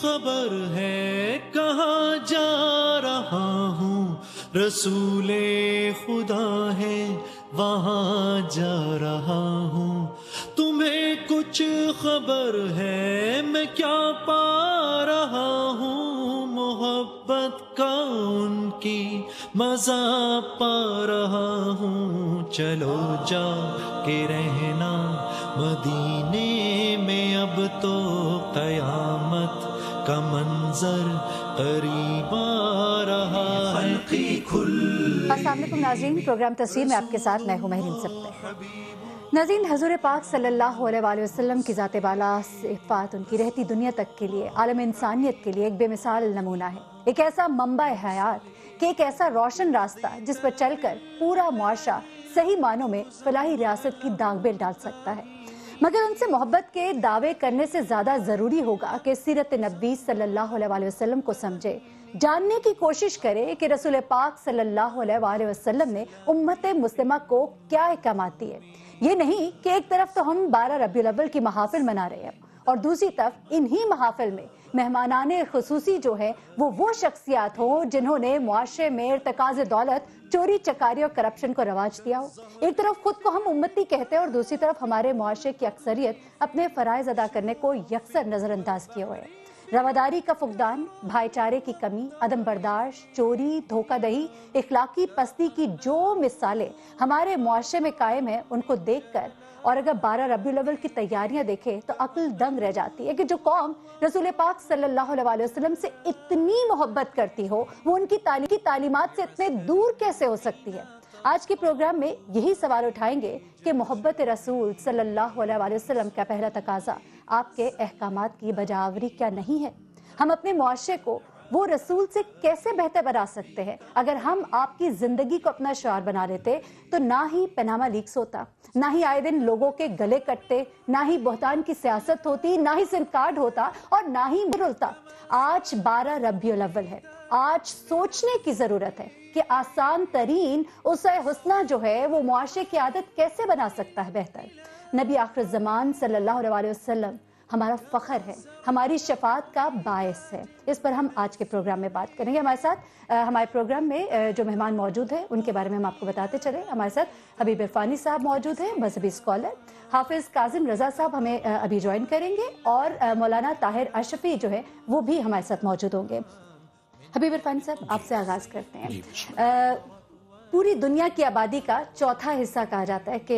खबर है कहा जा रहा हूँ रसूले खुदा है वहाँ जा रहा हूँ तुम्हें कुछ खबर है मैं क्या पा रहा हूँ मोहब्बत का उनकी मजा पा रहा हूँ चलो जा के रहना मदीने में अब तो कया का मंजर करीब नाजीन प्रोग्राम तस्वीर में आपके साथ मैं हूँ महरीन सप्ते नाजीन हजूर पाक सल्लल्लाहु अलैहि वसल्लम की ज़ात बाला सिफात उनकी रहती दुनिया तक के लिए आलम इंसानियत के लिए एक बेमिसाल नमूना है एक ऐसा मम्बा हयात कि एक ऐसा रोशन रास्ता जिस पर चलकर पूरा मुआशा सही मानों में फलाही रियासत की दागबेल डाल सकता है मगर उनसे मोहब्बत के दावे करने से ज़्यादा ज़रूरी होगा कि सीरत नबी सल्लल्लाहु अलैहि वसल्लम को समझे जानने की कोशिश करें कि रसूल पाक सल्लल्लाहु अलैहि वसल्लम ने उम्मत मुस्लिमा को क्या अहकाम दिए ये नहीं कि एक तरफ तो हम बारह रबी अव्वल की महाफिल मना रहे हैं और दूसरी तरफ इन्हीं महाफिल में मेहमानान खसूसी जो है वो वो शख्सियात हो जिन्होंने मुआरे में इरतकाज दौलत चोरी चकारी और करप्शन को रवाज दिया हो एक तरफ खुद को हम उम्मती कहते हैं और दूसरी तरफ हमारे मुआरे की अक्सरियत अपने फ़रज़ अदा करने को यकसर नज़रअंदाज किए हुए हैं रवादारी का फुकदान भाईचारे की कमी अदम बर्दाश्त चोरी दही इखलाकी पस्ती की जो मिसालें हमारे मुआरे में कायम है उनको देख कर और अगर बारह रबी लेवल की तैयारियां देखे तो अकल दंग रह जाती है कि जो कौम रसूल पाक सल्लल्लाहु अलैहि वसल्लम से इतनी मोहब्बत करती हो वो उनकी ताली की तालीमत से इतने दूर कैसे हो सकती है आज के प्रोग्राम में यही सवाल उठाएंगे कि मोहब्बत रसूल सल्लल्लाहु अलैहि वसल्लम का पहला तकाजा आपके अहकाम की बजावरी क्या नहीं है हम अपने मुआशे को वो रसूल से कैसे बेहतर बना सकते हैं अगर हम आपकी जिंदगी को अपना शुआर बना लेते तो ना ही पनामा लीक्स होता ना ही आए दिन लोगों के गले कटते ना ही बहतान की सियासत होती ना ही सिम कार्ड होता और ना ही रुलता आज बारह रबी अव्वल है आज सोचने की जरूरत है कि आसान तरीन उस हसना जो है वो मुआशे की आदत कैसे बना सकता है बेहतर नबी आखिर जमान सल्लल्लाहु हमारा फ़खर है हमारी शफात का बायस है इस पर हम आज के प्रोग्राम में बात करेंगे हमारे साथ आ, हमारे प्रोग्राम में जो मेहमान मौजूद हैं उनके बारे में हम आपको बताते चले हमारे साथ हबीब इरफानी साहब मौजूद हैं मजहबी स्कॉलर हाफिज़ काजिम रज़ा साहब हमें अभी ज्वाइन करेंगे और मौलाना ताहिर अशफी जो है वो भी हमारे साथ मौजूद होंगे हबीब इरफान साहब आपसे आगाज करते हैं पूरी दुनिया की आबादी का चौथा हिस्सा कहा जाता है कि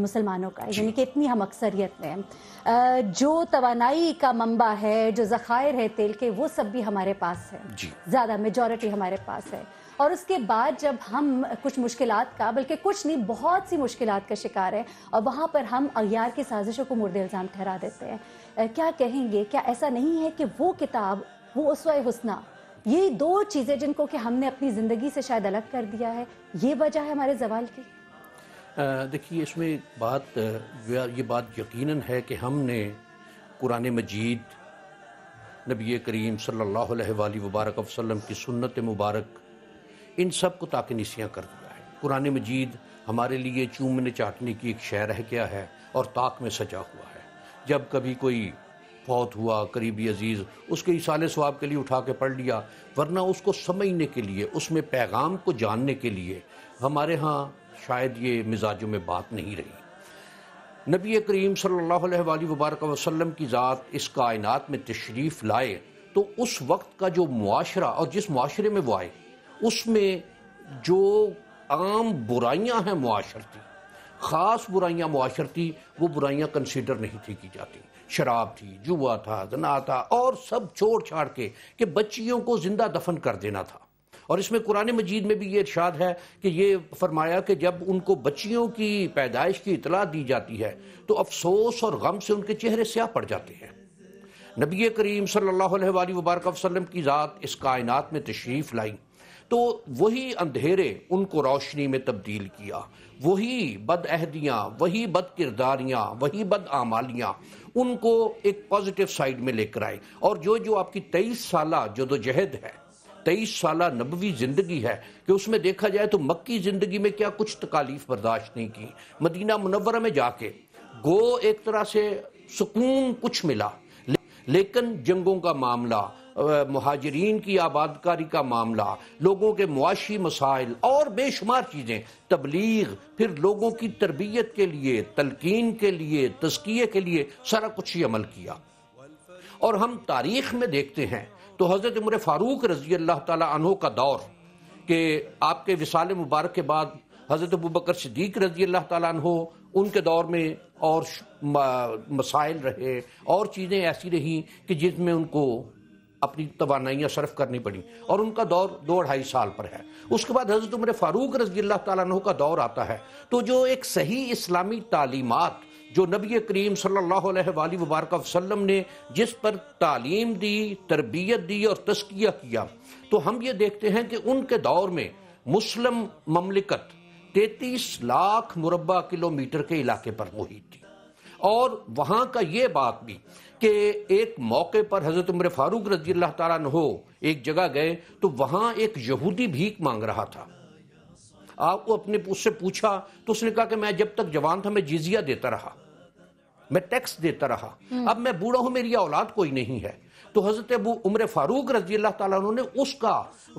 मुसलमानों का यानी कि इतनी हम अक्सरियत में हैं जो तवानाई का मंबा है जो ज़खायर है तेल के वो सब भी हमारे पास है ज़्यादा मेजॉरिटी हमारे पास है और उसके बाद जब हम कुछ मुश्किल का बल्कि कुछ नहीं बहुत सी मुश्किल का शिकार है और वहाँ पर हम अगियार की साजिशों को मुर्द इल्ज़ाम ठहरा देते हैं क्या कहेंगे क्या ऐसा नहीं है कि वो किताब वो उसवा हुसना ये दो चीज़ें जिनको कि हमने अपनी ज़िंदगी से शायद अलग कर दिया है ये वजह है हमारे जवाल की देखिए इसमें बात ये बात यकीनन है कि हमने कुरान मजीद नबी करीम सल वबारक वसलम की सुन्नत मुबारक इन सब को ताकनीसियाँ कर दिया है कुरान मजीद हमारे लिए चूमने चाटने की एक शहर रह क्या है और ताक में सजा हुआ है जब कभी कोई फौत हुआ करीबी अजीज़ उसके इसाले स्वाब के लिए उठा के पढ़ लिया वरना उसको समझने के लिए उसमें पैगाम को जानने के लिए हमारे यहाँ शायद ये मिजाजों में बात नहीं रही नबी करीम सल्लल्लाहु अलैहि वबारक वसल्लम की ज़ात इस कायनात में तशरीफ़ लाए तो उस वक्त का जो मुआशरा और जिस माशरे में वो आए उसमें जो आम बुराइयाँ हैं मुआशरती ख़ास बुराइयाँ मुआशरती वो बुराइयाँ कंसिडर नहीं थी की जाती शराब थी जुआ था जना था और सब छोड़ छाड़ के कि बच्चियों को जिंदा दफन कर देना था और इसमें कुरान मजीद में भी ये इर्शाद है कि ये फरमाया कि जब उनको बच्चियों की पैदाइश की इतला दी जाती है तो अफसोस और गम से उनके चेहरे स्याह पड़ जाते हैं नबी करीम सल्ला वबारक वसलम की ज़ात इस कायनात में तशरीफ़ लाई तो वही अंधेरे उनको रोशनी में तब्दील किया वही बदअहदियाँ वही बद किरदारियाँ वही बद आमालियाँ उनको एक पॉजिटिव साइड में लेकर आए और जो जो आपकी तेईस साल जदोजहद है तेईस साल नबवी ज़िंदगी है कि उसमें देखा जाए तो मक्की ज़िंदगी में क्या कुछ तकालीफ बर्दाश्त नहीं की मदीना मुनवरा में जाके गो एक तरह से सुकून कुछ मिला लेकिन जंगों का मामला महाजरीन की आबादकारी का मामला लोगों के मुआशी मसाइल और बेशुमार चीज़ें तबलीग फिर लोगों की तरबियत के लिए तलकिन के लिए तस्किए के लिए सारा कुछ ही अमल किया और हम तारीख में देखते हैं तो हज़रत उम्र फ़ारूक रजी अल्लाह तहों का दौर के आपके विसाल मुबारक के बाद हज़रत अबू बकर सिद्दीक रजी अल्लाह तहो उनके दौर में और मसाइल रहे और चीज़ें ऐसी रहीं कि जिसमें उनको अपनी तोानाइयाँ सर्फ करनी पड़ी और उनका दौर दो ढाई साल पर है उसके बाद हज़रत उम्र फ़ारूक रजील्ला तु का दौर आता है तो जो एक सही इस्लामी तालीमत जो नबी करीम सल्लल्लाहु वबारक वसल्लम ने जिस पर तालीम दी तरबियत दी और तस्किया किया तो हम ये देखते हैं कि उनके दौर में मुस्लिम ममलिकत तैतीस लाख मुरबा किलोमीटर के इलाके पर मुहित थी और वहाँ का ये बात भी कि एक मौके पर हजरत उम्र फारूक रजी अल्लाह तहो एक जगह गए तो वहां एक यहूदी भीख मांग रहा था आपको अपने उससे पूछा तो उसने कहा कि मैं जब तक जवान था मैं जिजिया देता रहा मैं टैक्स देता रहा हम्म। अब मैं बूढ़ा हूं मेरी औलाद कोई नहीं है तो हजरत अबू उम्र फारूक रजी अल्लाह तु ने उसका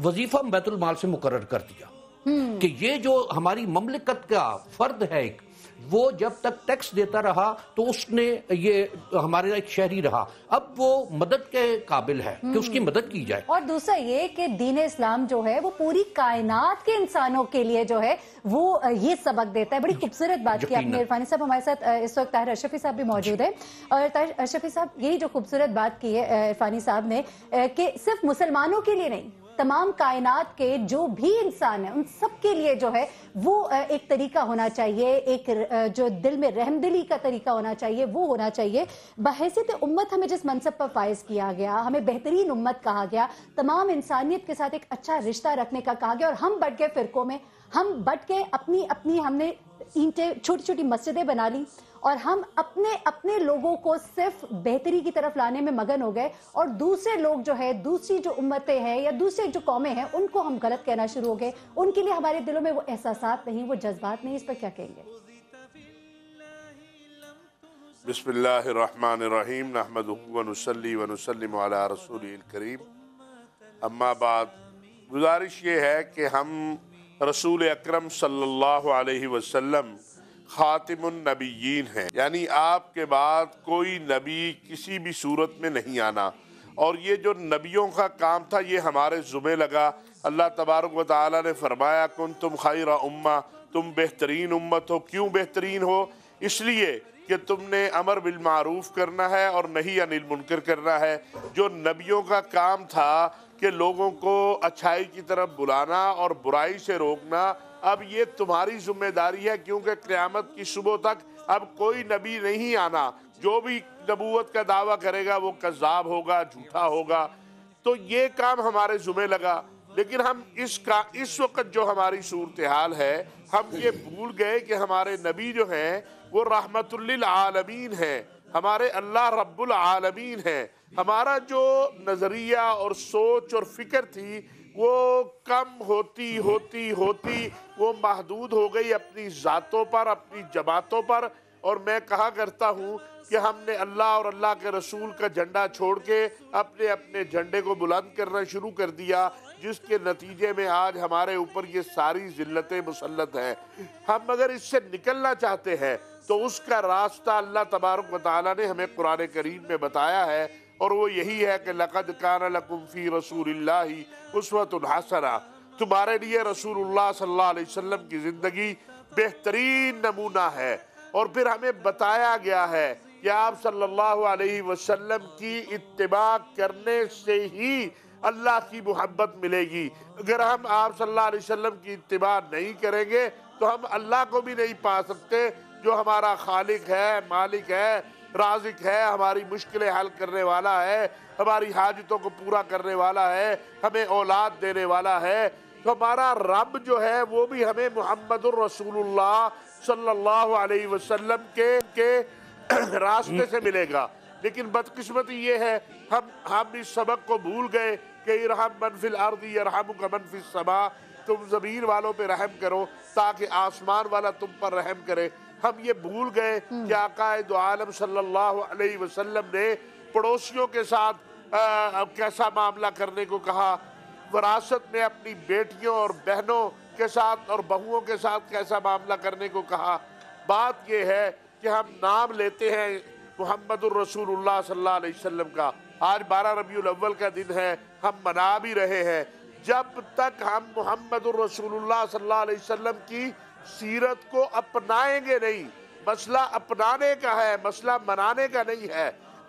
वजीफा बैतुलमाल से मुकर कर दिया हम्म। कि ये जो हमारी ममलिकत का फर्द है एक वो जब तक टैक्स देता रहा तो उसने ये हमारे एक शहरी रहा अब वो मदद के काबिल है कि उसकी हम्म। मदद की जाए और दूसरा ये कि दीन इस्लाम जो है वो पूरी कायनात के इंसानों के लिए जो है वो ये सबक देता है बड़ी खूबसूरत बात की आपने इरफानी साहब हमारे साथ इस वक्त ताहिर अशरफी साहब भी मौजूद है और ताहिर अशरफी साहब यही जो खूबसूरत बात की है इरफानी साहब ने कि सिर्फ मुसलमानों के लिए नहीं तमाम कायनात के जो भी इंसान है उन सबके लिए जो है वो एक तरीका होना चाहिए एक जो दिल में रहमदिली का तरीका होना चाहिए वो होना चाहिए बहसीत उम्मत हमें जिस मनसब पर फायज किया गया हमें बेहतरीन उम्मत कहा गया तमाम इंसानियत के साथ एक अच्छा रिश्ता रखने का कहा गया और हम बट गए फिरकों में हम बट के अपनी अपनी हमने ईंटें छोटी छोटी मस्जिदें बना ली और हम अपने अपने लोगों को सिर्फ बेहतरी की तरफ लाने में मगन हो गए और दूसरे लोग जो है दूसरी जो उम्मतें हैं या दूसरे जो कौमें हैं उनको हम गलत कहना शुरू हो गए उनके लिए हमारे दिलों में वो एहसास नहीं वो जज्बात नहीं इस पर क्या कहेंगे बसमीम करीम अम्मा बात गुजारिश ये है कि हम रसूल अक्रम सल्लल्लाहु अलैहि वसल्लम ख़ातिमनबीन है यानी आपके बाद कोई नबी किसी भी सूरत में नहीं आना और ये जो नबियों का काम था ये हमारे ज़ुमे लगा अल्लाह तबारक व ताली ने फरमाया कन तुम खैर उम्मा तुम बेहतरीन उम्मत हो क्यों बेहतरीन हो इसलिए कि तुमने अमर बिलमारूफ़ करना है और नहीं अनिल मुनकर करना है जो नबियों का काम था कि लोगों को अच्छाई की तरफ बुलाना और बुराई से रोकना अब ये तुम्हारी जिम्मेदारी है क्योंकि क़्यामत की सुबह तक अब कोई नबी नहीं आना जो भी नबूत का दावा करेगा वो कज़ाब होगा झूठा होगा तो ये काम हमारे जुमे लगा लेकिन हम इस इस वक्त जो हमारी सूरत हाल है हम ये भूल गए कि हमारे नबी जो हैं वो रहमतुल्लिलआलमीन हैं हमारे अल्लाह रब्बुल आलमीन हैं हमारा जो नज़रिया और सोच और फिक्र थी वो कम होती होती होती वो महदूद हो गई अपनी ज़ातों पर अपनी जमातों पर और मैं कहा करता हूँ कि हमने अल्लाह और अल्लाह के रसूल का झंडा छोड़ के अपने अपने झंडे को बुलंद करना शुरू कर दिया जिसके नतीजे में आज हमारे ऊपर ये सारी जिल्लतें मुसलत हैं हम अगर इससे निकलना चाहते हैं तो उसका रास्ता अल्लाह तबारक वाली ने हमें कुरान करीम में बताया है और वो यही है कि लक़द कान लकुम्फ़ी रसूल उसवत हसना तुम्हारे लिए रसूलुल्लाह सल्लल्लाहु अलैहि वसल्लम की ज़िंदगी बेहतरीन नमूना है और फिर हमें बताया गया है कि आप सल्लल्लाहु अलैहि वसल्लम की इतबा करने से ही अल्लाह की मोहब्बत मिलेगी अगर हम आप सल्लल्लाहु अलैहि वसल्लम की इतबा नहीं करेंगे तो हम अल्लाह को भी नहीं पा सकते जो हमारा खालिक है मालिक है राजिक है हमारी मुश्किलें हल करने वाला है हमारी हाजतों को पूरा करने वाला है हमें औलाद देने वाला है तो हमारा रब जो है वो भी हमें मोहम्मद रसूलुल्लाह सल्लल्लाहु अलैहि वसल्लम के के रास्ते से मिलेगा लेकिन बदकिस्मती ये है हम हम इस सबक को भूल गए कि इरहम मनफिल अर्दी इरहम का मनफिल समा तुम ज़मीन वालों पे रहम करो ताकि आसमान वाला तुम पर रहम करे हम ये भूल गए कि आकाए दो आलम सल्लल्लाहु अलैहि वसल्लम ने पड़ोसियों के साथ आ, कैसा मामला करने को कहा वरासत में अपनी बेटियों और बहनों के साथ और बहुओं के साथ कैसा मामला करने को कहा बात यह है कि हम नाम लेते हैं मोहम्मद रसूलुल्लाह सल्लल्लाहु अलैहि वसल्लम का आज बारह रबी अव्वल का दिन है हम मना भी रहे हैं जब तक हम मोहम्मद रसूलुल्लाह सल्लल्लाहु अलैहि वसल्लम की सीरत को अपनाएंगे नहीं मसला अपनाने का है मसला मनाने का नहीं है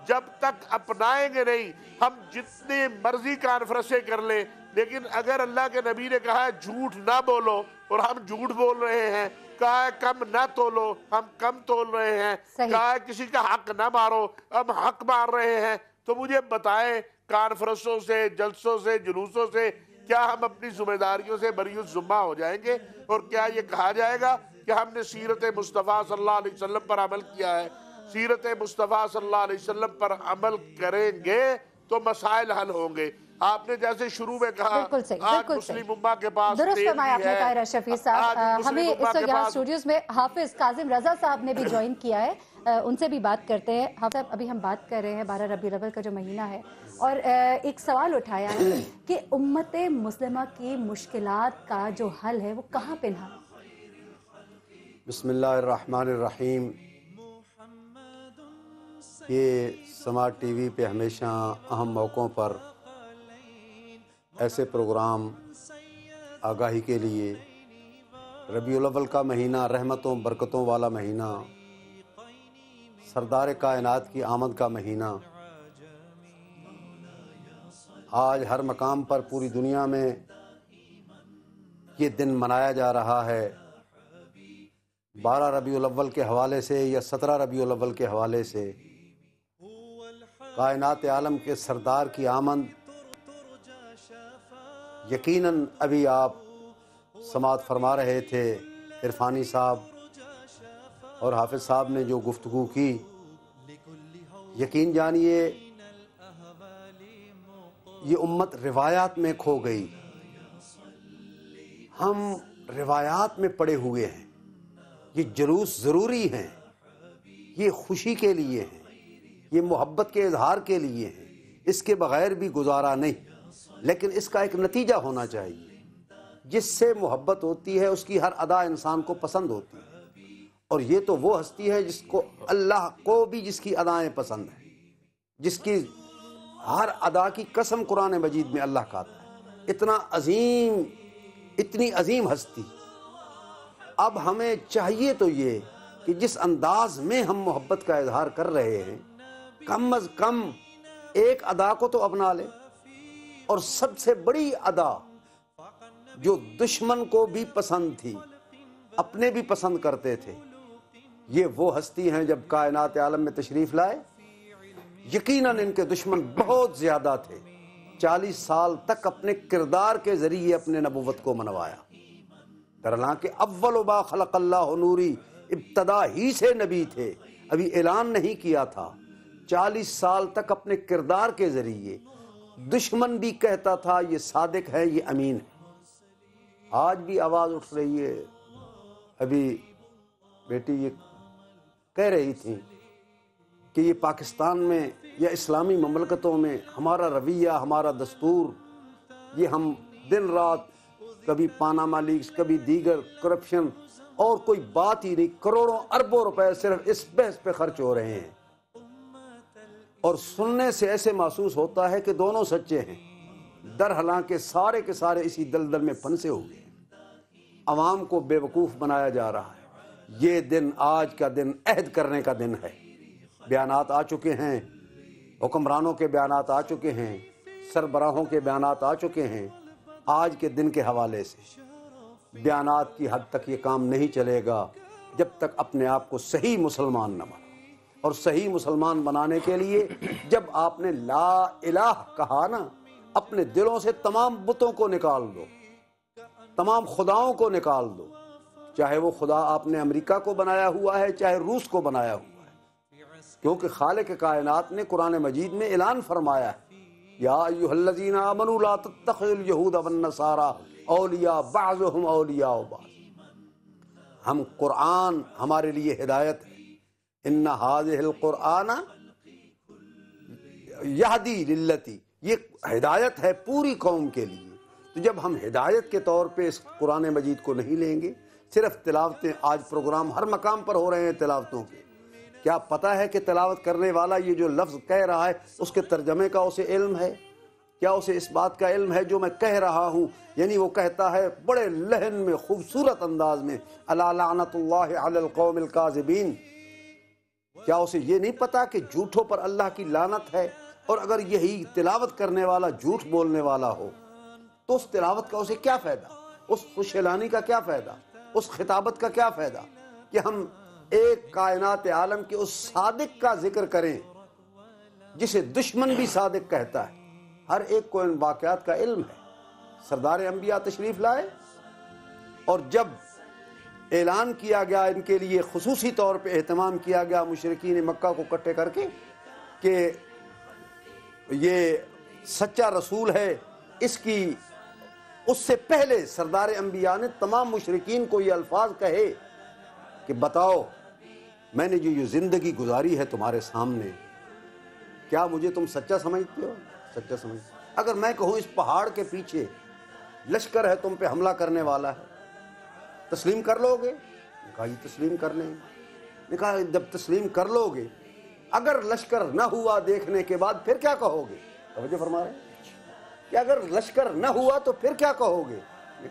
जब तक अपनाएंगे नहीं हम जितनी मर्जी कॉन्फ्रेंसें कर लें लेकिन अगर अल्लाह के नबी ने कहा है झूठ ना बोलो और हम झूठ बोल रहे हैं कहा है कम ना तोलो हम कम तोल रहे हैं कहा है किसी का हक ना मारो हम हक मार रहे हैं तो मुझे बताएं कॉन्फ्रेंसों से जलसों से जुलूसों से क्या हम अपनी जुम्मेदारियों से बरी जुम्मा हो जाएंगे और क्या ये कहा जाएगा कि हमने सीरत मुस्तफ़ा सल्लल्लाहु अलैहि वसल्लम पर अमल किया है सीरत मुस्तफ़ा सल्लल्लाहु अलैहि वसल्लम पर अमल करेंगे तो मसाइल हल होंगे आपने जैसे शुरू में कहा बिल्कुल सही, आज बिल्कुल मुस्लिम मुम्मा के पास दुरुस्त फरमाया आपने ताहिर शफी साहब हमें इस वक्त यहाँ स्टूडियोज में हाफिज काजिम रजा साहब ने भी ज्वाइन किया है उनसे भी बात करते हैं हाफिज साहब अभी हम बात कर रहे हैं बारह रबी रवल का जो महीना है और एक सवाल उठाया है कि उम्मत मुस्लिमा की मुश्किल का जो हल है वो कहाँ ना बसमीम ये समाज टीवी पे हमेशा अहम मौक़ों पर ऐसे प्रोग्राम आगाही के लिए रबी का महीना रहमतों बरकतों वाला महीना सरदार कायनात की आमद का महीना आज हर मकाम पर पूरी दुनिया में ये दिन मनाया जा रहा है बारह रबी अव्वल के हवाले से या सत्रह रबी अव्वल के हवाले से कायनात आलम के सरदार की आमद यकीनन अभी आप समात फरमा रहे थे इरफानी साहब और हाफिज़ साहब ने जो गुफ्तु की यकीन जानिए ये उम्मत रिवायात में खो गई हम रिवायात में पड़े हुए हैं ये जुलूस ज़रूरी हैं ये खुशी के लिए हैं ये मोहब्बत के इजहार के लिए हैं इसके बगैर भी गुजारा नहीं लेकिन इसका एक नतीजा होना चाहिए जिससे मोहब्बत होती है उसकी हर अदा इंसान को पसंद होती है और ये तो वो हस्ती है जिसको अल्लाह को भी जिसकी अदाएँ पसंद हैं जिसकी हर अदा की कसम कुरान मजीद में अल्लाह का आता है इतना अजीम इतनी अजीम हस्ती अब हमें चाहिए तो ये कि जिस अंदाज में हम मोहब्बत का इजहार कर रहे हैं कम अज कम एक अदा को तो अपना ले और सबसे बड़ी अदा जो दुश्मन को भी पसंद थी अपने भी पसंद करते थे ये वो हस्ती हैं जब कायनात आलम में तशरीफ लाए यकीनन इनके दुश्मन बहुत ज्यादा थे चालीस साल तक अपने किरदार के जरिए अपने नबूवत को मनवाया के अव्वल उबा खलकल्ला नूरी इब्तदा ही से नबी थे अभी ऐलान नहीं किया था चालीस साल तक अपने किरदार के जरिए दुश्मन भी कहता था ये सादिक है ये अमीन है आज भी आवाज़ उठ रही है अभी बेटी ये कह रही थी कि ये पाकिस्तान में या इस्लामी ममलकतों में हमारा रवैया हमारा दस्तूर ये हम दिन रात कभी पानामा लीग्स कभी दीगर करप्शन और कोई बात ही नहीं करोड़ों अरबों रुपए सिर्फ इस बहस पे खर्च हो रहे हैं और सुनने से ऐसे महसूस होता है कि दोनों सच्चे हैं दर हालांकि सारे के सारे इसी दलदल में फंसे हो हैं आवाम को बेवकूफ़ बनाया जा रहा है ये दिन आज का दिन अहद करने का दिन है बयान आ चुके हैं हुक्मरानों के बयान आ चुके हैं सरबराहों के बयान आ चुके हैं आज के दिन के हवाले से बयान की हद तक ये काम नहीं चलेगा जब तक अपने आप को सही मुसलमान न बनो और सही मुसलमान बनाने के लिए जब आपने ला इलाह कहा ना अपने दिलों से तमाम बुतों को निकाल दो तमाम खुदाओं को निकाल दो चाहे वो खुदा आपने अमेरिका को बनाया हुआ है चाहे रूस को बनाया हुआ क्योंकि खाल के कायनात ने कुरान मजीद में ऐलान फरमाया है हम कुरान हमारे लिए हिदायत है इन्ना हाजिल कुराना यहदी लिल्लती ये हिदायत है पूरी कौम के लिए तो जब हम हिदायत के तौर पर इस कुरान मजीद को नहीं लेंगे सिर्फ तिलावतें आज प्रोग्राम हर मकाम पर हो रहे हैं तिलावतों के क्या पता है कि तलावत करने वाला ये जो लफ्ज़ कह रहा है उसके तर्जमे का उसे इल्म है क्या उसे इस बात का इल्म है जो मैं कह रहा हूँ यानी वो कहता है बड़े लहन में खूबसूरत अंदाज में अलातौमिलकाजबीन क्या उसे ये नहीं पता कि झूठों पर अल्लाह की लानत है और अगर यही तिलावत करने वाला झूठ बोलने वाला हो तो उस तिलावत का उसे क्या फ़ायदा उस खुशलानी का क्या फ़ायदा उस खिताबत का क्या फ़ायदा कि हम एक कायनात आलम के उस सादिक का जिक्र करें जिसे दुश्मन भी सादिक कहता है हर एक को इन वाकयात का इल्म है सरदार अम्बिया तशरीफ लाए और जब ऐलान किया गया इनके लिए खसूसी तौर पर अहतमाम किया गया मशरकिन मक्का को इकट्ठे करके कि ये सच्चा रसूल है इसकी उससे पहले सरदार अंबिया ने तमाम मशरकिन को ये अल्फाज कहे कि बताओ मैंने जो ये ज़िंदगी गुजारी है तुम्हारे सामने क्या मुझे तुम सच्चा समझते हो सच्चा समझ अगर मैं कहूँ इस पहाड़ के पीछे लश्कर है तुम पे हमला करने वाला है तस्लीम कर लोगे कहा ये तस्लीम कर लें कहा जब तस्लीम कर लोगे अगर लश्कर न हुआ देखने के बाद फिर क्या कहोगे तो फरमा रहे कि अगर लश्कर न हुआ तो फिर क्या कहोगे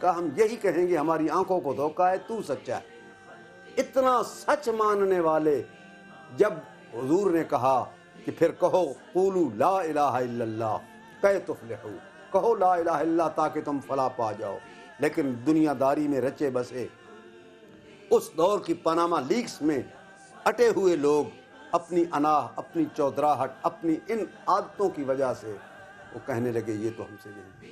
कहा हम यही कहेंगे हमारी आंखों को धोखा है तू सच्चा है इतना सच मानने वाले जब हजूर ने कहा कि फिर कहो कूलू ला इला कह तुफलहू कहो ला इला ताकि तुम फला पा जाओ लेकिन दुनियादारी में रचे बसे उस दौर की पनामा लीक्स में अटे हुए लोग अपनी अनाह अपनी चौधराहट अपनी इन आदतों की वजह से वो कहने लगे ये तो हमसे नहीं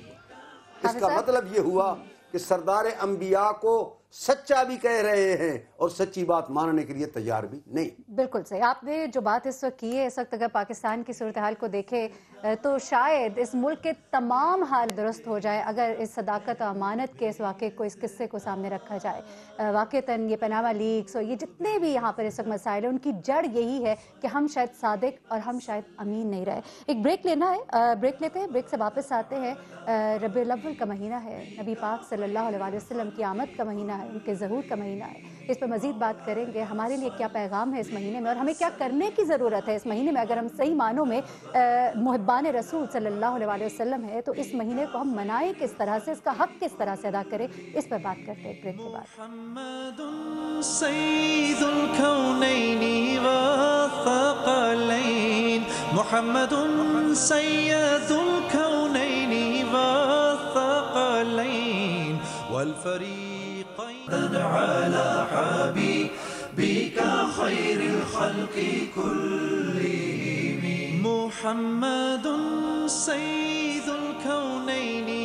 इसका मतलब ये हुआ कि सरदार अम्बिया को सच्चा भी कह रहे हैं और सच्ची बात मानने के लिए तैयार भी नहीं बिल्कुल सही आपने जो बात इस वक्त की है इस वक्त अगर पाकिस्तान की सूरत हाल को देखे तो शायद इस मुल्क के तमाम हाल दुरुस्त हो जाए अगर इस सदाकत और अमानत के इस वाक़े को इस किस्से को सामने रखा जाए वाक़ता ये पनामा लीक्स और ये जितने भी यहाँ पर इस वक्त मसाइल हैं उनकी जड़ यही है कि हम शायद सादक और हम शायद अमीन नहीं रहे एक ब्रेक लेना है ब्रेक लेते हैं ब्रेक से वापस आते हैं रबी का महीना है नबी पाक सल्ला वसलम की आमद का महीना है उनके जहूर का महीना है इस पर मजीद बात करेंगे हमारे लिए क्या पैगाम है इस महीने में और हमें क्या करने की ज़रूरत है इस महीने में अगर हम सही मानों में महब्बान रसूल सल्ला वसम है तो इस महीने को हम मनाएं किस तरह से इसका हक किस तरह से अदा करें इस पर बात करते हैं ब्रेक के बाद محمد سيد الكونين والثقلين والفريق حقا على حبيبك خير الخلق كلهم محمد سيد الكونين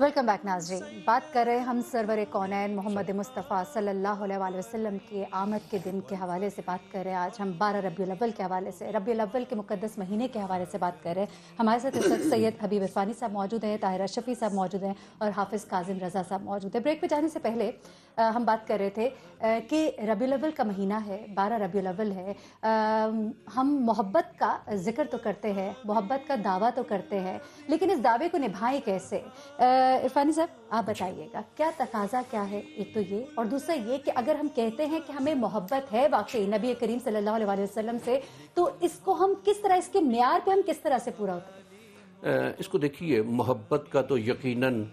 वेलकम बैक नाजरी बात कर रहे हैं हम सरवर कौन मोहम्मद अच्छा। मुस्तफ़ा सल्लल्लाहु अलैहि वसल्लम के आमद के दिन के हवाले से बात कर रहे हैं आज हम बारह रबी अव्वल के हवाले से रबी अव्वल के मुकदस महीने के हवाले से बात कर रहे हैं हमारे साथ इस वक्त सैयद हबीब इरफानी साहब मौजूद हैं ताहिर शफ़ी साहब मौजूद हैं और हाफिज़ काजिम रजा साहब मौजूद हैं ब्रेक पर जाने से पहले हम बात कर रहे थे कि रबी अव्वल का महीना है बारह रबी अव्वल है हम मोहब्बत का जिक्र तो करते हैं मोहब्बत का दावा तो करते हैं लेकिन इस दावे को निभाएं कैसे इरफानी साहब आप बताइएगा क्या तकाजा क्या है एक तो ये और दूसरा ये कि अगर हम कहते हैं कि हमें मोहब्बत है वाकई नबी करीम सल्लल्लाहु अलैहि वसल्लम से तो इसको हम किस तरह इसके मैार पे हम किस तरह से पूरा होते हैं इसको देखिए मोहब्बत का तो यकीनन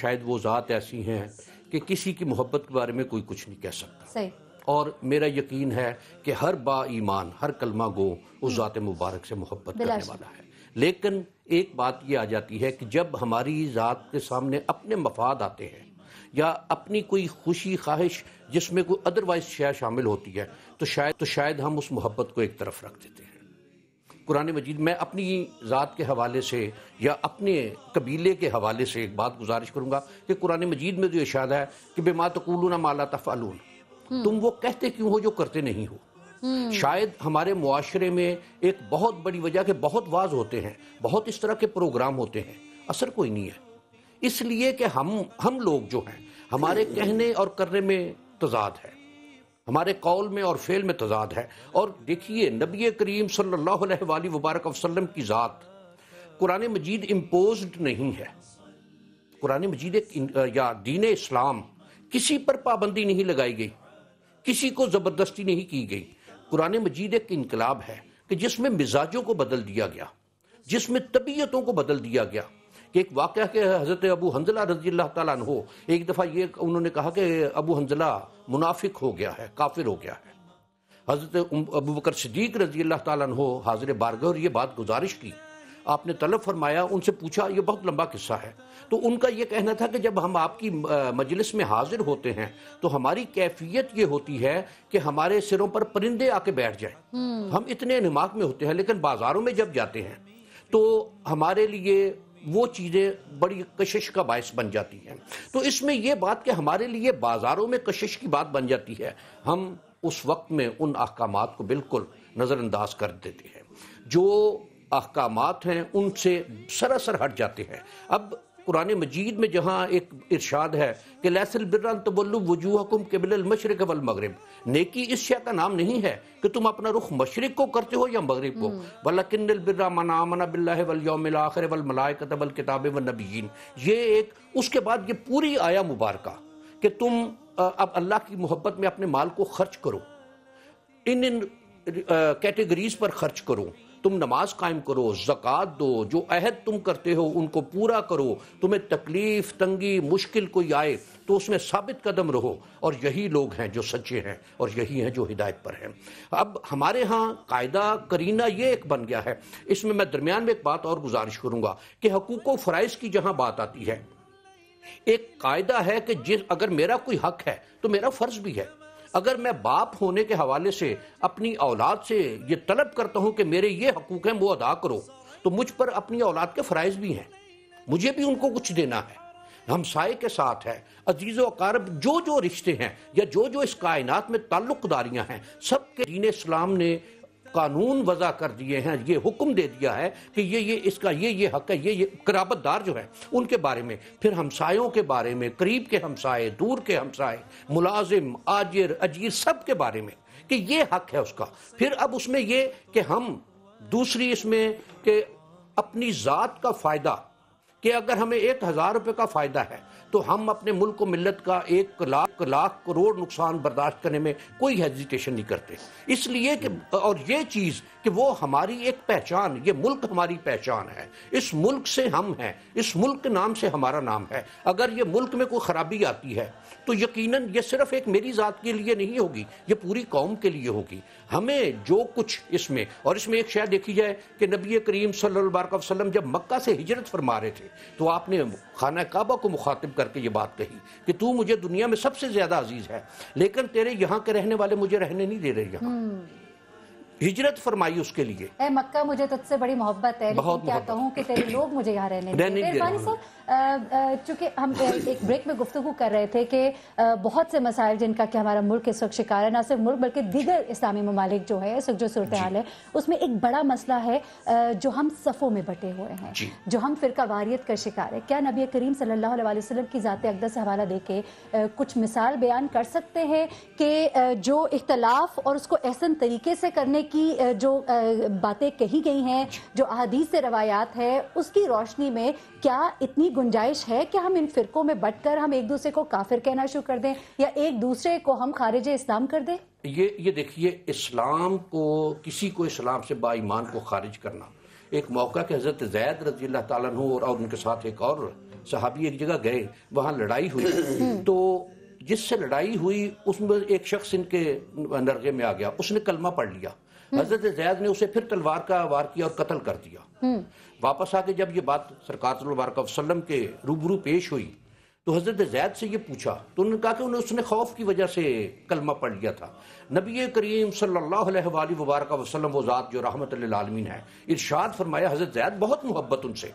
शायद वो ज़ात ऐसी हैं कि किसी की मोहब्बत के बारे में कोई कुछ नहीं कह सकता सही और मेरा यकीन है कि हर बा ईमान हर कलमा गो उस ज़ात मुबारक से मोहब्बत करने वाला है लेकिन एक बात ये आ जाती है कि जब हमारी ज़ात के सामने अपने मफाद आते हैं या अपनी कोई खुशी ख्वाहिश जिसमें कोई अदरवाइज शय शामिल होती है तो शायद तो शायद हम उस मोहब्बत को एक तरफ रख देते हैं कुरान मजीद मैं अपनी ज़ात के हवाले से या अपने कबीले के हवाले से एक बात गुजारिश करूँगा कि कुरान मजीद में जो इशादा है कि बेमा ना माला तफ़ालून हम्म। तुम वो कहते क्यों हो जो करते नहीं हो हम्म। शायद हमारे मुआरे में एक बहुत बड़ी वजह के बहुत वाज होते हैं बहुत इस तरह के प्रोग्राम होते हैं असर कोई नहीं है इसलिए कि हम हम लोग जो हैं हमारे कहने और करने में तजाद है हमारे कौल में और फेल में तजाद है और देखिए नबी करीम सल्लल्लाहु वबारक वसलम की ज़ात कुरान मजीद इम्पोज नहीं है कुरान मजीद या दीन इस्लाम किसी पर पाबंदी नहीं लगाई गई किसी को ज़बरदस्ती नहीं की गई कुरान मजीद एक इनकलाब है कि जिसमें मिजाजों को बदल दिया गया जिसमें तबीयतों को बदल दिया गया कि एक वाक़ के हज़रत अबू हंजला रजी अल्लाह तहो एक दफ़ा ये उन्होंने कहा कि अबू हंजला मुनाफिक हो गया है काफिर हो गया है हज़रत अबू बकर सिद्दीक रजी अल्लाह तहो हाजिर बारगह और ये बात गुजारिश की आपने तलब फरमाया उनसे पूछा ये बहुत लंबा किस्सा है तो उनका यह कहना था कि जब हम आपकी मजलिस में हाजिर होते हैं तो हमारी कैफियत ये होती है कि हमारे सिरों पर परिंदे आके बैठ जाए हम्म। हम इतने निमाक में होते हैं लेकिन बाजारों में जब जाते हैं तो हमारे लिए वो चीज़ें बड़ी कशिश का बायस बन जाती हैं तो इसमें यह बात कि हमारे लिए बाजारों में कशिश की बात बन जाती है हम उस वक्त में उन अहकाम को बिल्कुल नज़रअंदाज कर देते हैं जो अहकाम हैं उनसे सरासर हट जाते हैं अब कुरान मजीद में जहाँ एक इर्शाद है कि लहसल बिरन तबल्लु वजूहकुम कबिल मशरक वल मगरब नेकी इस शय का नाम नहीं है कि तुम अपना रुख मशरक को करते हो या मगरब को वला किन्नल बिर्रा मना मना वल योम आखिर वल वल किताब व नबीन ये एक उसके बाद ये पूरी आया मुबारक कि तुम अब अल्लाह की मोहब्बत में अपने माल को खर्च करो इन इन कैटेगरीज पर खर्च करो तुम नमाज कायम करो जक़ात दो जो अहद तुम करते हो उनको पूरा करो तुम्हें तकलीफ़ तंगी मुश्किल कोई आए तो उसमें साबित कदम रहो और यही लोग हैं जो सच्चे हैं और यही हैं जो हिदायत पर हैं अब हमारे यहाँ कायदा करीना ये एक बन गया है इसमें मैं दरमियान में एक बात और गुजारिश करूँगा कि हकूक फ़राइज़ की जहाँ बात आती है एक कायदा है कि जिस अगर मेरा कोई हक है तो मेरा फ़र्ज़ भी है अगर मैं बाप होने के हवाले से अपनी औलाद से ये तलब करता हूँ कि मेरे ये हकूक हैं वो अदा करो तो मुझ पर अपनी औलाद के फ़रज़ भी हैं मुझे भी उनको कुछ देना है हमसाए के साथ है अजीज़ वकारब जो जो रिश्ते हैं या जो जो इस कायनात में ताल्लुकदारियाँ हैं सब के दीन इस्लाम ने कानून वज़ा कर दिए हैं ये हुक्म दे दिया है कि ये ये इसका ये ये हक है ये ये कराबतदार जो है उनके बारे में फिर हमसायों के बारे में करीब के हमसाए दूर के हमसाए मुलाजिम आजिर अजीर सब के बारे में कि ये हक है उसका फिर अब उसमें ये कि हम दूसरी इसमें कि अपनी ज़ात का फ़ायदा कि अगर हमें एक हज़ार रुपये का फ़ायदा है तो हम अपने मुल्क को मिलत का एक लाख लाख करोड़ नुकसान बर्दाश्त करने में कोई हेजिटेशन नहीं करते इसलिए कि और ये चीज़ कि वो हमारी एक पहचान ये मुल्क हमारी पहचान है इस मुल्क से हम हैं इस मुल्क के नाम से हमारा नाम है अगर ये मुल्क में कोई ख़राबी आती है तो यकीनन ये सिर्फ एक मेरी ज़ात के लिए नहीं होगी ये पूरी कौम के लिए होगी हमें जो कुछ इसमें और इसमें एक शायद देखी जाए कि नबी करीम सल्लल्लाहु अलैहि वसल्लम जब मक्का से हिजरत फरमा रहे थे तो आपने खाना काबा को मुखातिब करके ये बात कही कि तू मुझे दुनिया में सबसे ज़्यादा अजीज़ है लेकिन तेरे यहाँ के रहने वाले मुझे रहने नहीं दे रहे यहाँ हम्म। हिजरत फरमाई उसके लिए ए मक्का मुझे तुझसे बड़ी मोहब्बत है बहुत क्या कहूँ कि तेरे लोग मुझे यहाँ रहने, दे रहे चूंकि हम एक ब्रेक में गुफ्तु कर रहे थे कि बहुत से मसाइल जिनका कि हमारा मुल्क इस वक्त शिकार है ना सिर्फ मुल्क बल्कि दीगर इस्लामी ममालिक जो है इस वक्त जो सूरत हाल है उसमें एक बड़ा मसला है जो हम सफ़ों में बटे हुए हैं जो हम फिरका वारियत का शिकार है क्या नबी करीम सल्ला वसलम की ज़ात अकदा से हवाला दे के कुछ मिसाल बयान कर सकते हैं कि जो इख्तलाफ और उसको ऐसा तरीके से करने की जो बातें कही गई हैं जो अदीस से रवायात है उसकी रोशनी में क्या इतनी गुंजाइश है कि हम इन फिरकों में बटकर हम एक दूसरे को काफिर कहना शुरू कर दें या एक दूसरे को हम खारिज इस्लाम कर दें ये ये देखिए इस्लाम को किसी को इस्लाम से बाईमान को खारिज करना एक मौका के हजरत जैद रजी अल्लाह तु और, और उनके साथ एक और साहबी एक जगह गए वहाँ लड़ाई हुई हम्म। तो जिससे लड़ाई हुई उसमें एक शख्स इनके नरगे में आ गया उसने कलमा पढ़ लिया हम्म। हजरत जैद ने उसे फिर तलवार का वार किया और कत्ल कर दिया हम्म। वापस आके जब ये बात सरकार वसलम के रूबरू पेश हुई तो हजरत जैद से ये पूछा तो उन्होंने कहा कि उन्हें उसने खौफ की वजह से कलमा पढ़ लिया था नबी करीम सल्ला वबारक वसलम वजात जो रहमत आलमीन है इर्शाद फरमाया हजरत जैद बहुत मोहब्बत उनसे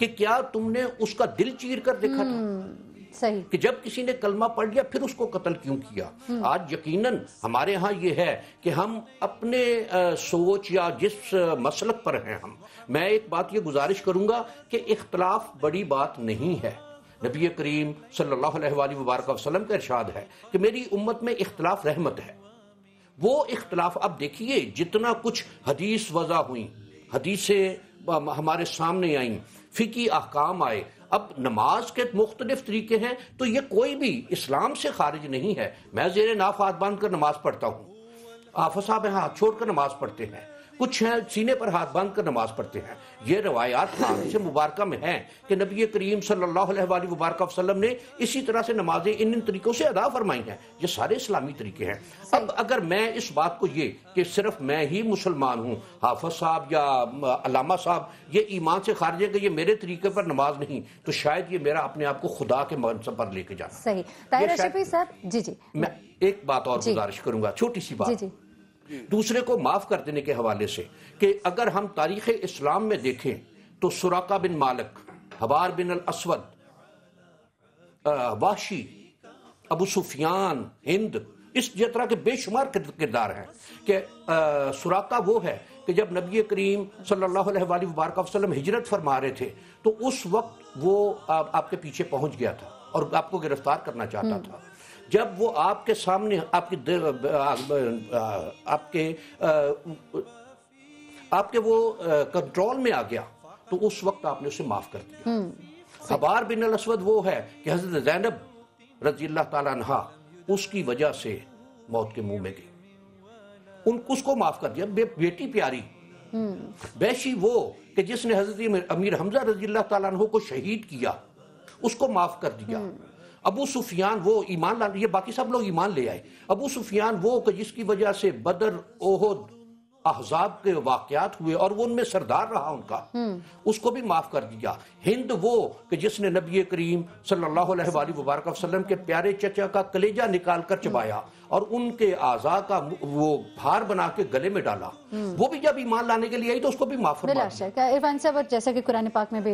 कि क्या तुमने उसका दिल चीर कर देखा था हम्म। सही कि जब किसी ने कलमा पढ़ लिया फिर उसको कत्ल क्यों किया हम्म। आज यकीनन हमारे यहाँ ये है कि हम अपने आ, सोच या जिस मसलक पर हैं हम मैं एक बात ये गुजारिश करूंगा कि इख्तलाफ बड़ी बात नहीं है नबी करीम सल्ला वबारक वसलम का इरशाद है कि मेरी उम्मत में इख्तलाफ रहमत है वो इख्तलाफ अब देखिए जितना कुछ हदीस वजह हुई हदीसें हमारे सामने आई फ़िकी अहकाम आए अब नमाज के मुख्तलिफ तरीके हैं तो ये कोई भी इस्लाम से खारिज नहीं है मैं जेर नाफ हाथ बांध कर नमाज पढ़ता हूँ आफ साहब हाथ छोड़ कर नमाज पढ़ते हैं कुछ हैं सीने पर हाथ बांध कर नमाज पढ़ते हैं ये रवायात से मुबारक में हैं कि नबी करीम सल्लल्लाहु वबारक ने इसी तरह से नमाजें इन इन तरीक़ों से अदा फरमाई हैं ये सारे इस्लामी तरीके हैं अब अगर मैं इस बात को ये कि सिर्फ मैं ही मुसलमान हूँ हाफज साहब या अलामा साहब ये ईमान से खारिज है कि ये मेरे तरीके पर नमाज नहीं तो शायद ये मेरा अपने आप को खुदा के मनसब पर लेके जाना सही साहब जी जी मैं एक बात और गुजारिश करूंगा छोटी सी बात जी जी दूसरे को माफ़ कर देने के हवाले से कि अगर हम तारीख़ इस्लाम में देखें तो सुराका बिन मालक हबार बिन असवद वाशी अबू सुफियान हिंद इस तरह के बेशुमार किरदार हैं कि सुराका वो है कि जब नबी करीम सल्लल्लाहु अलैहि वबारक वसल्लम हिजरत फरमा रहे थे तो उस वक्त वो आपके पीछे पहुंच गया था और आपको गिरफ्तार करना चाहता हम्म। था जब वो आपके सामने आपकी आपके आपके वो कंट्रोल में आ गया तो उस वक्त आपने उसे माफ कर दिया हम्म, अबार बिन असवद वो है कि हजरत जैनब रजी तहा उसकी वजह से मौत के मुंह में गई उन उसको माफ कर दिया बे, बेटी प्यारी हम्म। बैशी वो कि जिसने हजरत अमीर हमजा रजी तु को शहीद किया उसको माफ कर दिया हम्म। अबू सुफियान वो ईमान ला ये बाकी सब लोग ईमान ले आए अबू सुफियान वो जिसकी वजह से बदर ओहद अहजाब के वाकयात हुए और वो उनमें सरदार रहा उनका हम्म। उसको भी माफ कर दिया हिंद वो कि जिसने नबी करीम सल्लल्लाहु अलैहि वसल्लम के प्यारे चचा का कलेजा निकाल कर हम्म। चबाया और उनके आजा का वो भार बना के गले में डाला हम्म। वो भी जब ईमान लाने के लिए आई तो उसको भी माफ साहब जैसा कुरान पाक में अभी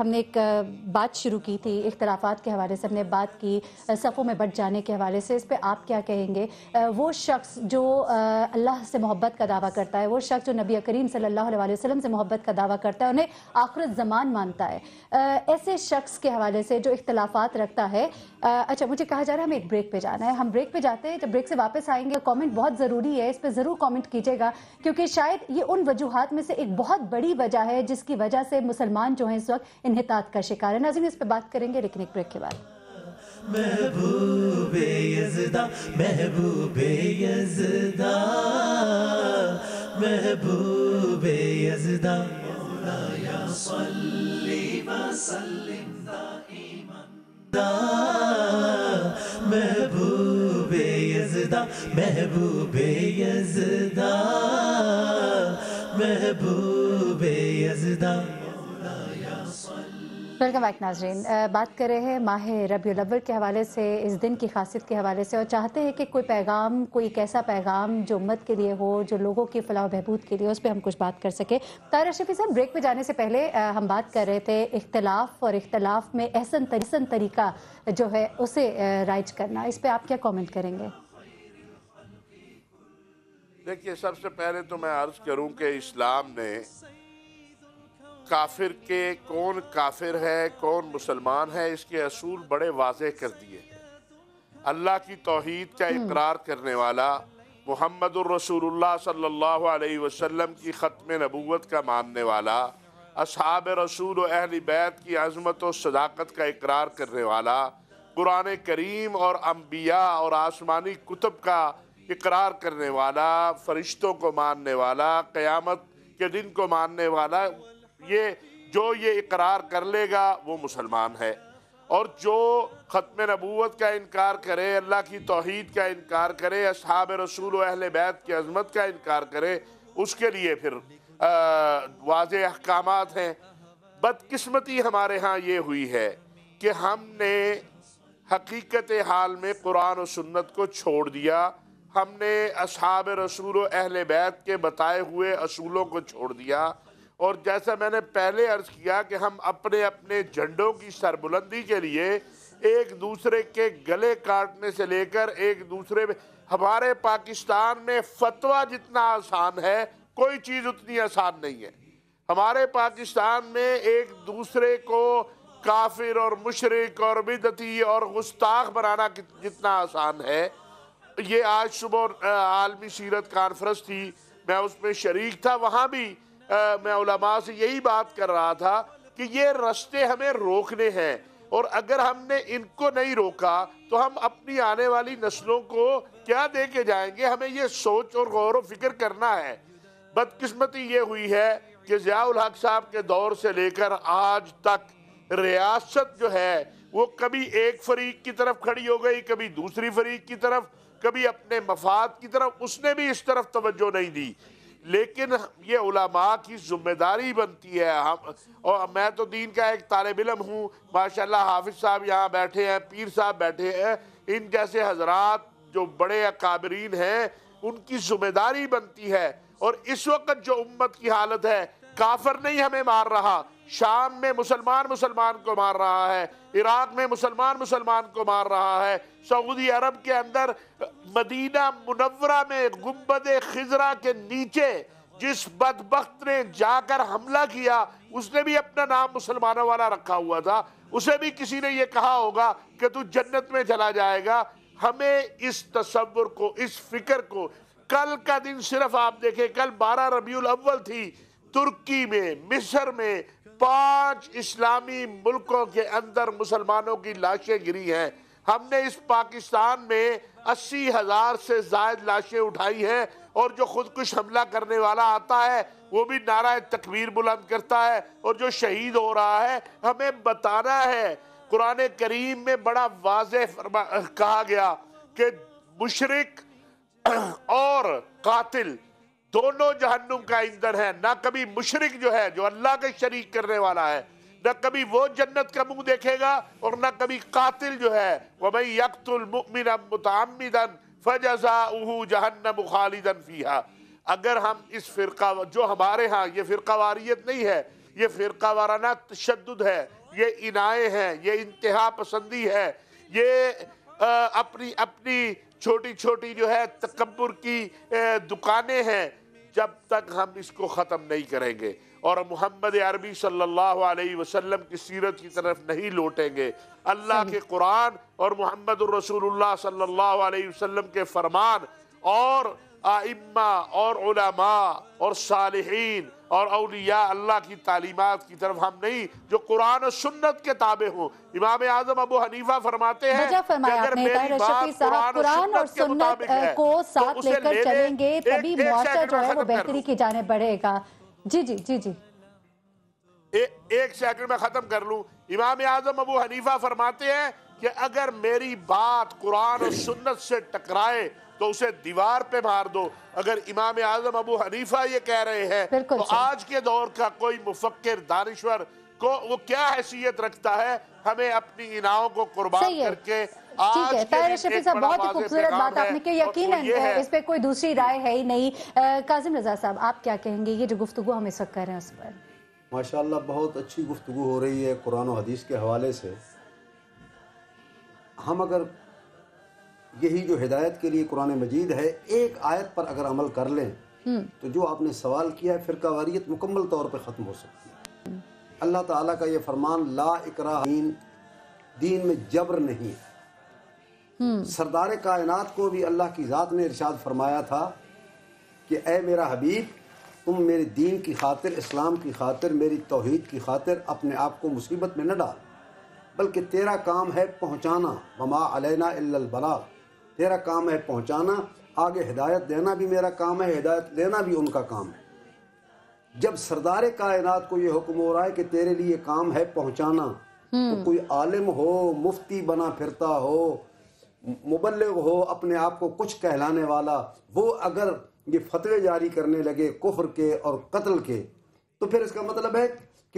हमने एक बात शुरू की थी इख्तलाफात के हवाले से हमने बात की सफ़ों में बट जाने के हवाले से इस पर आप आप क्या कहेंगे वो शख्स जो अल्लाह से मोहब्बत का दावा करता है वो शख्स जो नबी करीम सल्लल्लाहु अलैहि वसल्लम से मोहब्बत का दावा करता है उन्हें आखरत ज़मान मानता है ऐसे शख्स के हवाले से जो इख्तलाफात रखता है अच्छा मुझे कहा जा रहा है हमें एक ब्रेक पे जाना है हम ब्रेक पे जाते हैं जब ब्रेक से वापस आएंगे कॉमेंट बहुत ज़रूरी है इस पर ज़रूर कॉमेंट कीजिएगा क्योंकि शायद ये उन वजूहत में से एक बहुत बड़ी वजह है जिसकी वजह से मुसलमान जो हैं इस वक्त इनहतात का शिकार है नाजिम इस पर बात करेंगे लेकिन एक ब्रेक के बाद महबूबे यजदा महबूबे यजदा महबूबे यजदा मौलाया सल्ली यजदा महबूबे यजदा महबूबे यजदा वेलकम बैक नाजरीन बात कर रहे हैं माह रबी अलवर के हवाले से इस दिन की खासियत के हवाले से और चाहते हैं कि कोई पैगाम कोई एक ऐसा पैगाम जो उम्मत के लिए हो जो लोगों की फलाह बहबूद के लिए उस पर हम कुछ बात कर सके तारा शफी साहब ब्रेक पे जाने से पहले हम बात कर रहे थे इख्तलाफ और इख्तलाफ में ऐसा तरीसन तरीका जो है उसे राइज करना इस पर आप क्या कॉमेंट करेंगे देखिए सबसे पहले तो मैं अर्ज़ करूँ कि इस्लाम ने काफिर के कौन काफिर है कौन मुसलमान है इसके असूल बड़े वाज कर दिए अल्लाह की तोहद का हम्म। इकरार करने वाला मोहम्मद रसूलुल्लाह सल्लल्लाहु अलैहि वसल्लम की ख़त्म नबूवत का मानने वाला असहाब रसूल अहल बैत की अजमत और सदाकत का इकरार करने वाला कुरान करीम और अम्बिया और आसमानी कुतब का इकरार करने वाला फरिश्तों को मानने वाला क़्यामत के दिन को मानने वाला ये जो ये इकरार कर लेगा वो मुसलमान है और जो ख़त्म नबूत का इनकार करे अल्लाह की तोहद का इनकार करे अब रसूल अहल बैत की अजमत का इनकार करे उसके लिए फिर वाज अहकाम हैं बदकस्मती हमारे यहाँ ये हुई है कि हमने हकीकत हाल में कुरान और सुन्नत को छोड़ दिया हमने अब रसूल अहल बैत के बताए हुए असूलों को छोड़ दिया और जैसा मैंने पहले अर्ज किया कि हम अपने अपने झंडों की सरबुलंदी के लिए एक दूसरे के गले काटने से लेकर एक दूसरे में हमारे पाकिस्तान में फतवा जितना आसान है कोई चीज़ उतनी आसान नहीं है हमारे पाकिस्तान में एक दूसरे को काफिर और मुशरक और बिदती और गुस्ताख बनाना जितना आसान है ये आज सुबह आलमी सीरत कॉन्फ्रेंस थी मैं उसमें शरीक था वहाँ भी मैं उलमा से यही बात कर रहा था कि ये रस्ते हमें रोकने हैं और अगर हमने इनको नहीं रोका तो हम अपनी आने वाली नस्लों को क्या दे के जाएंगे हमें ये सोच और गौर फिक्र करना है बदकिस्मती ये हुई है कि ज़ियाउल हक साहब के दौर से लेकर आज तक रियासत जो है वो कभी एक फरीक की तरफ खड़ी हो गई कभी दूसरी फरीक की तरफ कभी अपने मफाद की तरफ उसने भी इस तरफ तवज्जो नहीं दी लेकिन ये उलमा की जिम्मेदारी बनती है हम और मैं तो दीन का एक तालब इलम हूँ माशा हाफिज साहब यहाँ बैठे हैं पीर साहब बैठे हैं इन जैसे हजरात जो बड़े काबरीन हैं उनकी जिम्मेदारी बनती है और इस वक्त जो उम्मत की हालत है काफर नहीं हमें मार रहा शाम में मुसलमान मुसलमान को मार रहा है इराक में मुसलमान मुसलमान को मार रहा है सऊदी अरब के अंदर मदीना मुनवरा में गुम्बद खिजरा के नीचे जिस बदबخت ने जाकर हमला किया उसने भी अपना नाम मुसलमानों वाला रखा हुआ था उसे भी किसी ने ये कहा होगा कि तू जन्नत में चला जाएगा हमें इस तस्वुर को इस फिक्र को कल का दिन सिर्फ आप देखें कल बारह रबी अव्वल थी तुर्की में मिस्र में पांच इस्लामी मुल्कों के अंदर मुसलमानों की लाशें गिरी हैं हमने इस पाकिस्तान में अस्सी हज़ार से जायद लाशें उठाई हैं और जो खुदकुश हमला करने वाला आता है वो भी नारा तकबीर बुलंद करता है और जो शहीद हो रहा है हमें बताना है कुरान करीम में बड़ा वाज कहा गया कि मुशरक और कातिल दोनों जहन्नुम का ईंधन है ना कभी मुशरक जो है जो अल्लाह के शरीक करने वाला है ना कभी वो जन्नत का मुंह देखेगा और ना कभी कातिल जो है वह भाई यकतुलमिन मुतमदन फजा जहन्नम खालिदन फ़ीहा अगर हम इस फ़िरका जो हमारे यहाँ ये फ़िरका वारियत नहीं है ये फ़िरका वाराना तशद है ये इनाए हैं ये इंतहा पसंदी है ये आ, अपनी अपनी छोटी छोटी जो है तकबर की दुकानें हैं जब तक हम इसको ख़त्म नहीं करेंगे और मोहम्मद अरबी सल्लल्लाहु अलैहि वसल्लम की सीरत की तरफ नहीं लौटेंगे अल्लाह के कुरान और मोहम्मद रसूलुल्लाह सल्लल्लाहु अलैहि वसल्लम के फरमान और आइम्मा और उलमा और सालहीन और अलिया अल्लाह की तालीमत की तरफ हम नहीं जो कुरान और सुन्नत के ताबे हों इमाम आजम अबू हनीफा फरमाते हैं अगर मेरी बात कुरान, और सुन्नत को तो साथ तो लेकर चलेंगे तभी जो है वो बेहतरी की जाने बढ़ेगा जी जी जी जी ए, एक सेकंड में खत्म कर लूं इमाम आजम अबू हनीफा फरमाते हैं कि अगर मेरी बात कुरान और सुन्नत से टकराए तो उसे दीवार पे मार दो अगर इमाम आजम अबू हनीफा ये कह रहे हैं तो आज के दौर का कोई मुफक्र दानश्वर को वो क्या हैसियत रखता है हमें अपनी इनाओं को कुर्बान करके ठीक है ताहिर शफी साहब बहुत ही खूबसूरत बात आपने की यकीन है है इस पर कोई दूसरी राय है ही नहीं काजिम रजा साहब आप क्या कहेंगे ये जो गुफ्तु हम इस वक्त कर रहे हैं उस पर माशाल्लाह बहुत अच्छी गुफ्तु हो रही है कुरान हदीस के हवाले से हम अगर यही जो हिदायत के लिए कुरान मजीद है एक आयत पर अगर अमल कर लें हम्म। तो जो आपने सवाल किया है फिर वारियत मुकम्मल तौर पर ख़त्म हो सकती है अल्लाह ताला का ये फरमान ला इकरा दीन दीन में जबर नहीं है हम्म। सरदार कायनात को भी अल्लाह की ज़ात ने इरशाद फरमाया था कि ए मेरा हबीब तुम मेरे दीन की खातिर इस्लाम की खातिर मेरी तोहद की खातिर अपने आप को मुसीबत में न डाल बल्कि तेरा काम है पहुँचाना ममा अलैना बला तेरा काम है पहुंचाना आगे हिदायत देना भी मेरा काम है हिदायत लेना भी उनका काम है जब सरदार कायनात को ये हुक्म हो रहा है कि तेरे लिए काम है पहुंचाना तो हम्म। कोई आलिम हो मुफ्ती बना फिरता हो मुबल हो अपने आप को कुछ कहलाने वाला वो अगर ये फतवे जारी करने लगे कुफर के और कत्ल के तो फिर इसका मतलब है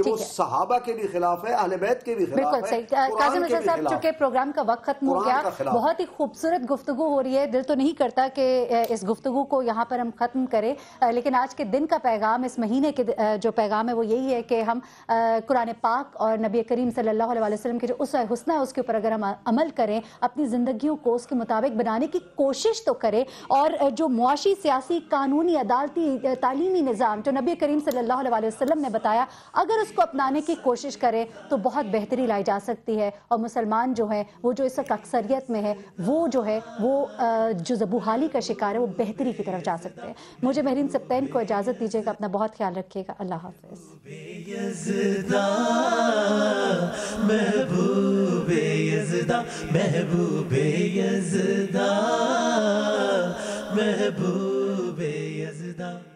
कि वो सहाबा के भी खिलाफ है अहल बैत के भी खिलाफ है बिल्कुल सही काजिम रजा साहब चूंकि प्रोग्राम का वक्त खत्म हो गया बहुत ही खूबसूरत गुफ्तु हो रही है दिल तो नहीं करता कि इस गुफ्तु को यहाँ पर हम ख़त्म करें लेकिन आज के दिन का पैगाम इस महीने के जो पैगाम है वो यही है कि हम कुरान पाक और नबी करीम सल्ला वसलम के जो उस हसन है उसके ऊपर अगर हम अमल करें अपनी ज़िंदगियों को उसके मुताबिक बनाने की कोशिश तो करें और जो मुआशी सियासी कानूनी अदालती तालीमी निज़ाम जो नबी करीम सल्ला वसलम ने बताया अगर उस उसको अपनाने की कोशिश करें तो बहुत बेहतरी लाई जा सकती है और मुसलमान जो है वो जो इस वक्त अक्सरियत में है वो जो है वो जो जबूहाली का शिकार है वो बेहतरी की तरफ जा सकते हैं मुझे महरीन सप्तैन को इजाज़त दीजिएगा अपना बहुत ख्याल रखिएगा अल्लाह हाफिज़ महबूब यजदा